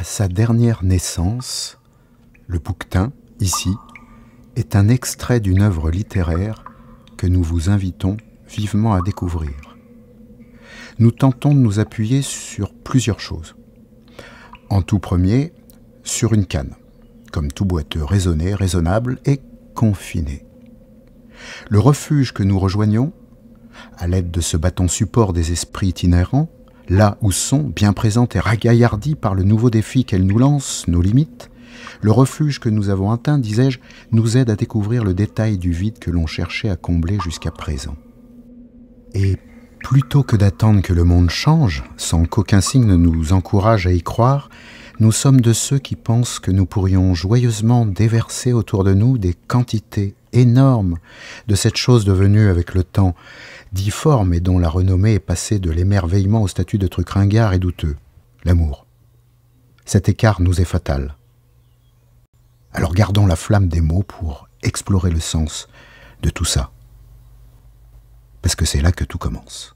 à sa dernière naissance, le bouquetin, ici, est un extrait d'une œuvre littéraire que nous vous invitons vivement à découvrir. Nous tentons de nous appuyer sur plusieurs choses. En tout premier, sur une canne, comme tout boiteux raisonné, raisonnable et confiné. Le refuge que nous rejoignons, à l'aide de ce bâton support des esprits itinérants, là où sont, bien présentes et ragaillardies par le nouveau défi qu'elle nous lance, nos limites, le refuge que nous avons atteint, disais-je, nous aide à découvrir le détail du vide que l'on cherchait à combler jusqu'à présent. Et plutôt que d'attendre que le monde change, sans qu'aucun signe ne nous encourage à y croire, nous sommes de ceux qui pensent que nous pourrions joyeusement déverser autour de nous des quantités énormes de cette chose devenue avec le temps difforme et dont la renommée est passée de l'émerveillement au statut de truc ringard et douteux, l'amour. Cet écart nous est fatal. Alors gardons la flamme des mots pour explorer le sens de tout ça. Parce que c'est là que tout commence.